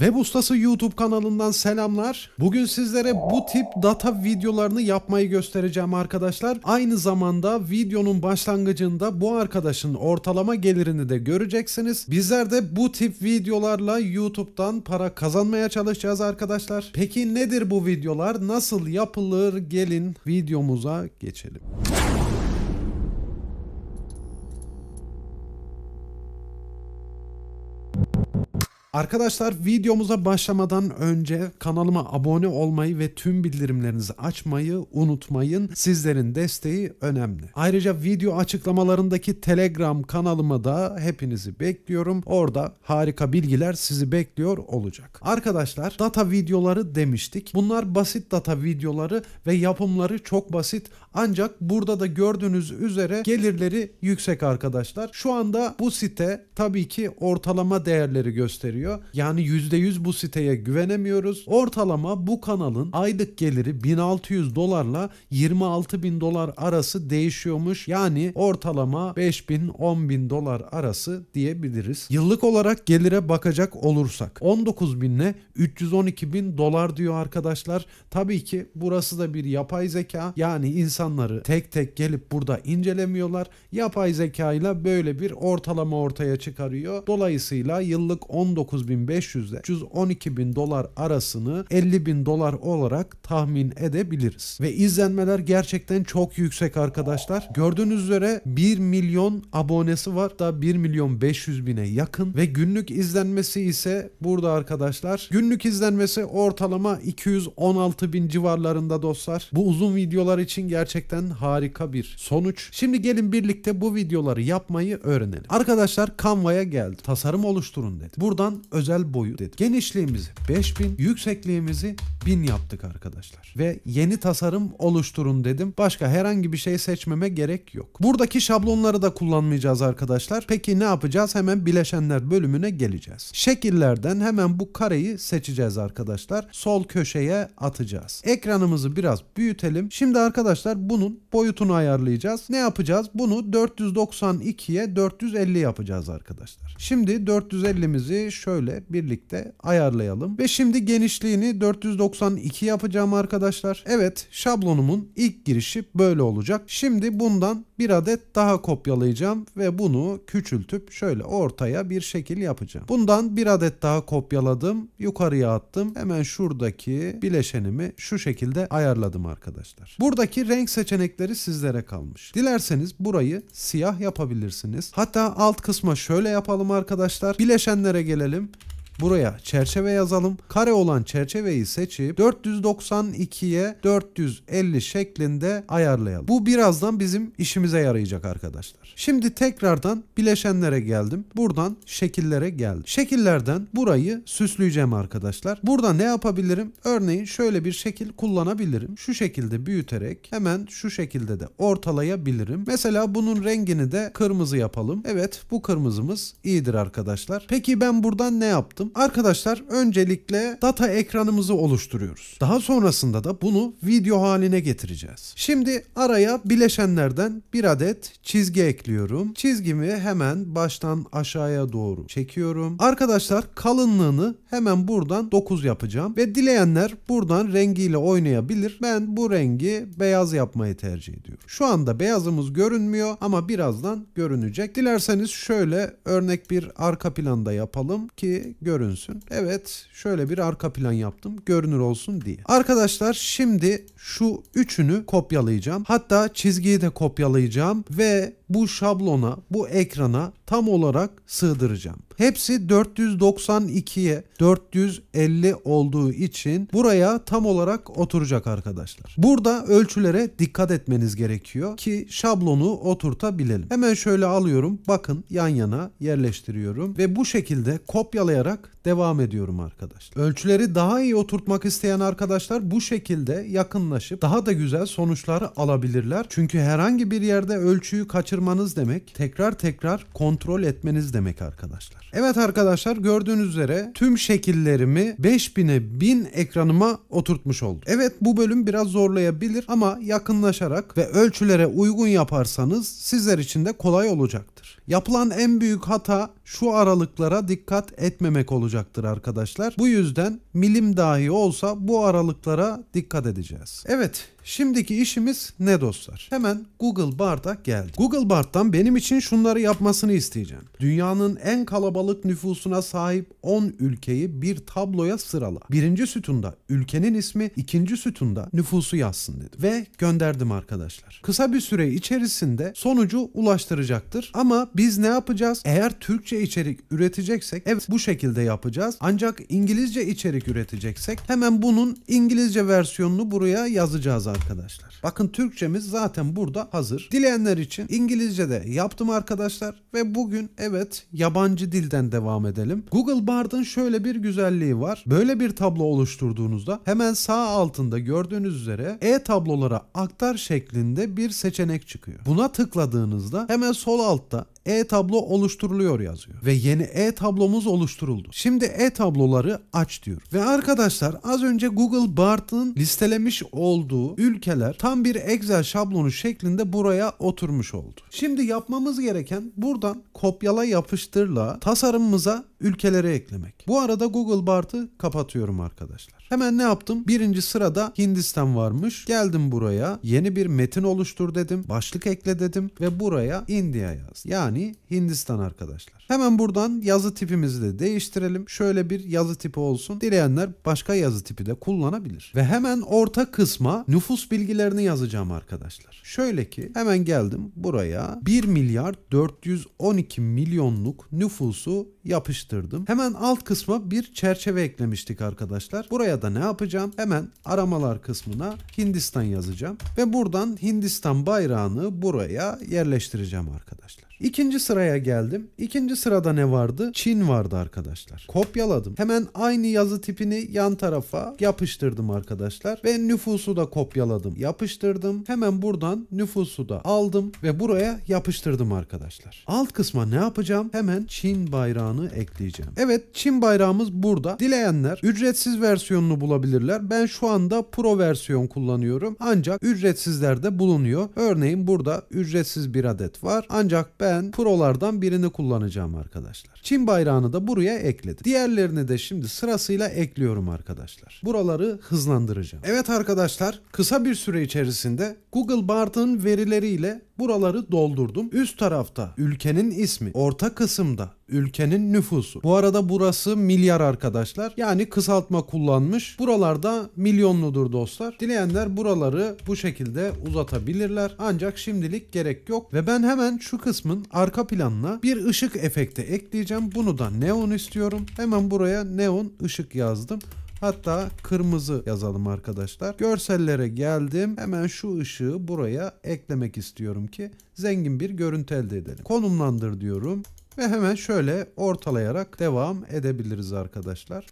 Web Ustası YouTube kanalından selamlar. Bugün sizlere bu tip data videolarını yapmayı göstereceğim arkadaşlar. Aynı zamanda videonun başlangıcında bu arkadaşın ortalama gelirini de göreceksiniz. Bizler de bu tip videolarla YouTube'dan para kazanmaya çalışacağız arkadaşlar. Peki nedir bu videolar? Nasıl yapılır? Gelin videomuza geçelim. Arkadaşlar videomuza başlamadan önce kanalıma abone olmayı ve tüm bildirimlerinizi açmayı unutmayın. Sizlerin desteği önemli. Ayrıca video açıklamalarındaki Telegram kanalıma da hepinizi bekliyorum. Orada harika bilgiler sizi bekliyor olacak. Arkadaşlar data videoları demiştik. Bunlar basit data videoları ve yapımları çok basit. Ancak burada da gördüğünüz üzere gelirleri yüksek arkadaşlar. Şu anda bu site tabii ki ortalama değerleri gösteriyor gösteriyor. Yani %100 bu siteye güvenemiyoruz. Ortalama bu kanalın aylık geliri 1600 dolarla 26.000 dolar arası değişiyormuş. Yani ortalama 5.000-10.000 dolar arası diyebiliriz. Yıllık olarak gelire bakacak olursak 19.000 ile 312.000 dolar diyor arkadaşlar. Tabii ki burası da bir yapay zeka. Yani insanları tek tek gelip burada incelemiyorlar. Yapay zekayla böyle bir ortalama ortaya çıkarıyor. Dolayısıyla yıllık 19 19.500 ile 112 bin dolar arasını 50 bin dolar olarak tahmin edebiliriz. Ve izlenmeler gerçekten çok yüksek arkadaşlar. Gördüğünüz üzere 1 milyon abonesi var da 1 milyon 500 bine yakın ve günlük izlenmesi ise burada arkadaşlar. Günlük izlenmesi ortalama 216 bin civarlarında dostlar. Bu uzun videolar için gerçekten harika bir sonuç. Şimdi gelin birlikte bu videoları yapmayı öğrenelim. Arkadaşlar Canva'ya geldi. Tasarım oluşturun dedi. Buradan özel boyu dedim. Genişliğimizi 5000, yüksekliğimizi 1000 yaptık arkadaşlar. Ve yeni tasarım oluşturun dedim. Başka herhangi bir şey seçmeme gerek yok. Buradaki şablonları da kullanmayacağız arkadaşlar. Peki ne yapacağız? Hemen bileşenler bölümüne geleceğiz. Şekillerden hemen bu kareyi seçeceğiz arkadaşlar. Sol köşeye atacağız. Ekranımızı biraz büyütelim. Şimdi arkadaşlar bunun boyutunu ayarlayacağız. Ne yapacağız? Bunu 492'ye 450 yapacağız arkadaşlar. Şimdi 450'mizi şöyle şöyle birlikte ayarlayalım. Ve şimdi genişliğini 492 yapacağım arkadaşlar. Evet şablonumun ilk girişi böyle olacak. Şimdi bundan bir adet daha kopyalayacağım ve bunu küçültüp şöyle ortaya bir şekil yapacağım. Bundan bir adet daha kopyaladım. Yukarıya attım. Hemen şuradaki bileşenimi şu şekilde ayarladım arkadaşlar. Buradaki renk seçenekleri sizlere kalmış. Dilerseniz burayı siyah yapabilirsiniz. Hatta alt kısma şöyle yapalım arkadaşlar. Bileşenlere gelelim bölelim. Buraya çerçeve yazalım. Kare olan çerçeveyi seçip 492'ye 450 şeklinde ayarlayalım. Bu birazdan bizim işimize yarayacak arkadaşlar. Şimdi tekrardan bileşenlere geldim. Buradan şekillere geldim. Şekillerden burayı süsleyeceğim arkadaşlar. Burada ne yapabilirim? Örneğin şöyle bir şekil kullanabilirim. Şu şekilde büyüterek hemen şu şekilde de ortalayabilirim. Mesela bunun rengini de kırmızı yapalım. Evet bu kırmızımız iyidir arkadaşlar. Peki ben buradan ne yaptım? yaptım. Arkadaşlar öncelikle data ekranımızı oluşturuyoruz. Daha sonrasında da bunu video haline getireceğiz. Şimdi araya bileşenlerden bir adet çizgi ekliyorum. Çizgimi hemen baştan aşağıya doğru çekiyorum. Arkadaşlar kalınlığını hemen buradan 9 yapacağım ve dileyenler buradan rengiyle oynayabilir. Ben bu rengi beyaz yapmayı tercih ediyorum. Şu anda beyazımız görünmüyor ama birazdan görünecek. Dilerseniz şöyle örnek bir arka planda yapalım ki gör görünsün. Evet şöyle bir arka plan yaptım görünür olsun diye. Arkadaşlar şimdi şu üçünü kopyalayacağım. Hatta çizgiyi de kopyalayacağım ve bu şablona, bu ekrana tam olarak sığdıracağım. Hepsi 492'ye 450 olduğu için buraya tam olarak oturacak arkadaşlar. Burada ölçülere dikkat etmeniz gerekiyor ki şablonu oturtabilelim. Hemen şöyle alıyorum. Bakın yan yana yerleştiriyorum ve bu şekilde kopyalayarak devam ediyorum arkadaşlar. Ölçüleri daha iyi oturtmak isteyen arkadaşlar bu şekilde yakınlaşıp daha da güzel sonuçları alabilirler. Çünkü herhangi bir yerde ölçüyü kaçırmanız demek tekrar tekrar kontrol etmeniz demek arkadaşlar. Evet arkadaşlar gördüğünüz üzere tüm şekillerimi 5000'e 1000 ekranıma oturtmuş oldum. Evet bu bölüm biraz zorlayabilir ama yakınlaşarak ve ölçülere uygun yaparsanız sizler için de kolay olacaktır. Yapılan en büyük hata şu aralıklara dikkat etmemek olacaktır arkadaşlar. Bu yüzden milim dahi olsa bu aralıklara dikkat edeceğiz. Evet şimdiki işimiz ne dostlar? Hemen Google Bard'a geldi. Google Bard'dan benim için şunları yapmasını isteyeceğim. Dünyanın en kalabalık nüfusuna sahip 10 ülkeyi bir tabloya sırala. Birinci sütunda ülkenin ismi, ikinci sütunda nüfusu yazsın dedim. Ve gönderdim arkadaşlar. Kısa bir süre içerisinde sonucu ulaştıracaktır. Ama biz ne yapacağız? Eğer Türkçe Türkçe içerik üreteceksek evet bu şekilde yapacağız. Ancak İngilizce içerik üreteceksek hemen bunun İngilizce versiyonunu buraya yazacağız arkadaşlar. Bakın Türkçemiz zaten burada hazır. Dileyenler için İngilizce de yaptım arkadaşlar ve bugün evet yabancı dilden devam edelim. Google Bard'ın şöyle bir güzelliği var. Böyle bir tablo oluşturduğunuzda hemen sağ altında gördüğünüz üzere e-tablolara aktar şeklinde bir seçenek çıkıyor. Buna tıkladığınızda hemen sol altta e-tablo oluşturuluyor yazıyor. Ve yeni e-tablomuz oluşturuldu. Şimdi e-tabloları aç diyor. Ve arkadaşlar az önce Google Bart'ın listelemiş olduğu ülkeler tam bir Excel şablonu şeklinde buraya oturmuş oldu. Şimdi yapmamız gereken buradan kopyala yapıştırla tasarımımıza ülkeleri eklemek. Bu arada Google Bart'ı kapatıyorum arkadaşlar. Hemen ne yaptım? Birinci sırada Hindistan varmış. Geldim buraya. Yeni bir metin oluştur dedim. Başlık ekle dedim. Ve buraya India yaz. Yani Hindistan arkadaşlar. Hemen buradan yazı tipimizi de değiştirelim. Şöyle bir yazı tipi olsun. Dileyenler başka yazı tipi de kullanabilir. Ve hemen orta kısma nüfus bilgilerini yazacağım arkadaşlar. Şöyle ki hemen geldim buraya 1 milyar 412 milyonluk nüfusu yapıştırdım. Hemen alt kısma bir çerçeve eklemiştik arkadaşlar. Buraya da ne yapacağım? Hemen aramalar kısmına Hindistan yazacağım. Ve buradan Hindistan bayrağını buraya yerleştireceğim arkadaşlar. İkinci sıraya geldim. İkinci sırada ne vardı? Çin vardı arkadaşlar. Kopyaladım. Hemen aynı yazı tipini yan tarafa yapıştırdım arkadaşlar. Ve nüfusu da kopyaladım. Yapıştırdım. Hemen buradan nüfusu da aldım ve buraya yapıştırdım arkadaşlar. Alt kısma ne yapacağım? Hemen Çin bayrağını ekleyeceğim. Evet Çin bayrağımız burada. Dileyenler ücretsiz versiyonunu bulabilirler. Ben şu anda pro versiyon kullanıyorum. Ancak ücretsizler de bulunuyor. Örneğin burada ücretsiz bir adet var. Ancak ben prolardan birini kullanacağım arkadaşlar. Çin bayrağını da buraya ekledim. Diğerlerini de şimdi sırasıyla ekliyorum arkadaşlar. Buraları hızlandıracağım. Evet arkadaşlar kısa bir süre içerisinde Google Bard'ın verileriyle buraları doldurdum. Üst tarafta ülkenin ismi, orta kısımda ülkenin nüfusu. Bu arada burası milyar arkadaşlar. Yani kısaltma kullanmış. Buralarda milyonludur dostlar. Dileyenler buraları bu şekilde uzatabilirler. Ancak şimdilik gerek yok. Ve ben hemen şu kısmın arka planına bir ışık efekti ekleyeceğim. Bunu da neon istiyorum. Hemen buraya neon ışık yazdım. Hatta kırmızı yazalım arkadaşlar. Görsellere geldim. Hemen şu ışığı buraya eklemek istiyorum ki zengin bir görüntü elde edelim. Konumlandır diyorum. Ve hemen şöyle ortalayarak devam edebiliriz arkadaşlar.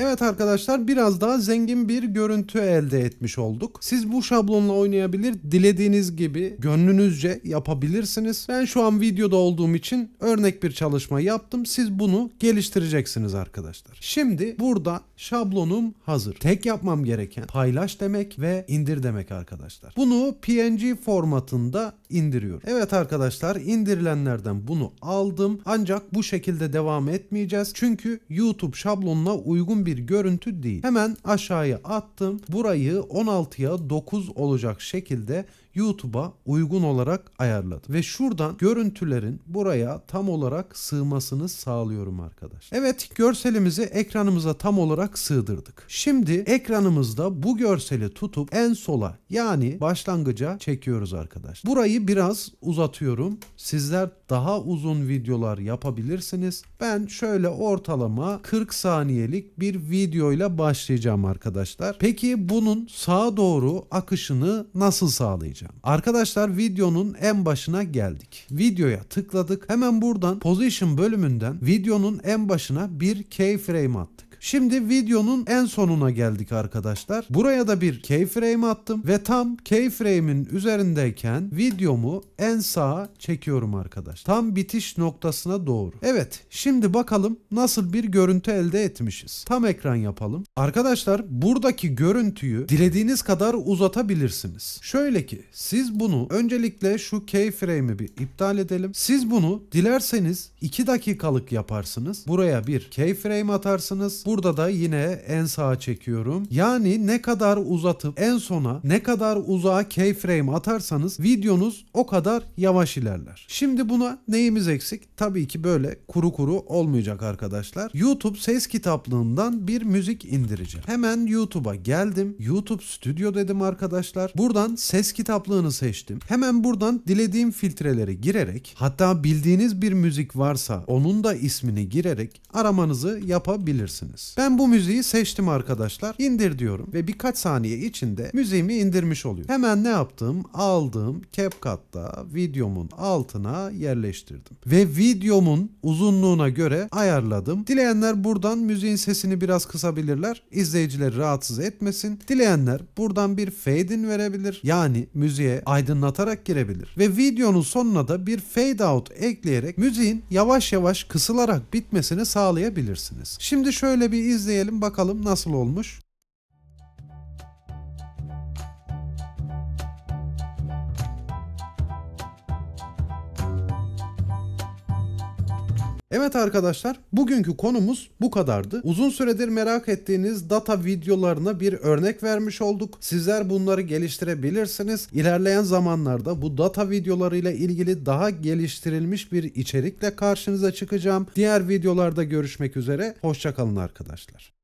Evet arkadaşlar biraz daha zengin bir görüntü elde etmiş olduk. Siz bu şablonla oynayabilir, dilediğiniz gibi gönlünüzce yapabilirsiniz. Ben şu an videoda olduğum için örnek bir çalışma yaptım. Siz bunu geliştireceksiniz arkadaşlar. Şimdi burada şablonum hazır. Tek yapmam gereken paylaş demek ve indir demek arkadaşlar. Bunu PNG formatında indiriyorum. Evet arkadaşlar indirilenlerden bunu aldım. Ancak bu şekilde devam etmeyeceğiz. Çünkü YouTube şablonuna uygun bir görüntü değil. Hemen aşağıya attım. Burayı 16'ya 9 olacak şekilde YouTube'a uygun olarak ayarladım. Ve şuradan görüntülerin buraya tam olarak sığmasını sağlıyorum arkadaşlar. Evet görselimizi ekranımıza tam olarak sığdırdık. Şimdi ekranımızda bu görseli tutup en sola yani başlangıca çekiyoruz arkadaşlar. Burayı biraz uzatıyorum. Sizler daha uzun videolar yapabilirsiniz. Ben şöyle ortalama 40 saniyelik bir videoyla başlayacağım arkadaşlar. Peki bunun sağa doğru akışını nasıl sağlayacağım? anlatacağım. Arkadaşlar videonun en başına geldik. Videoya tıkladık. Hemen buradan position bölümünden videonun en başına bir keyframe attık. Şimdi videonun en sonuna geldik arkadaşlar. Buraya da bir keyframe attım ve tam keyframe'in üzerindeyken videomu en sağa çekiyorum arkadaş. Tam bitiş noktasına doğru. Evet şimdi bakalım nasıl bir görüntü elde etmişiz. Tam ekran yapalım. Arkadaşlar buradaki görüntüyü dilediğiniz kadar uzatabilirsiniz. Şöyle ki siz bunu öncelikle şu keyframe'i bir iptal edelim. Siz bunu dilerseniz 2 dakikalık yaparsınız. Buraya bir keyframe atarsınız. Bu Burada da yine en sağa çekiyorum. Yani ne kadar uzatıp en sona ne kadar uzağa keyframe atarsanız videonuz o kadar yavaş ilerler. Şimdi buna neyimiz eksik? Tabii ki böyle kuru kuru olmayacak arkadaşlar. YouTube ses kitaplığından bir müzik indireceğim. Hemen YouTube'a geldim. YouTube Studio dedim arkadaşlar. Buradan ses kitaplığını seçtim. Hemen buradan dilediğim filtreleri girerek hatta bildiğiniz bir müzik varsa onun da ismini girerek aramanızı yapabilirsiniz yapabilirsiniz. Ben bu müziği seçtim arkadaşlar. İndir diyorum ve birkaç saniye içinde müziğimi indirmiş oluyor. Hemen ne yaptım? Aldım CapCut'ta videomun altına yerleştirdim. Ve videomun uzunluğuna göre ayarladım. Dileyenler buradan müziğin sesini biraz kısabilirler. İzleyicileri rahatsız etmesin. Dileyenler buradan bir fade in verebilir. Yani müziğe aydınlatarak girebilir. Ve videonun sonuna da bir fade out ekleyerek müziğin yavaş yavaş kısılarak bitmesini sağlayabilirsiniz. Şimdi şöyle Şöyle bir izleyelim bakalım nasıl olmuş. Evet arkadaşlar bugünkü konumuz bu kadardı. Uzun süredir merak ettiğiniz data videolarına bir örnek vermiş olduk. Sizler bunları geliştirebilirsiniz. İlerleyen zamanlarda bu data videolarıyla ilgili daha geliştirilmiş bir içerikle karşınıza çıkacağım. Diğer videolarda görüşmek üzere. Hoşçakalın arkadaşlar.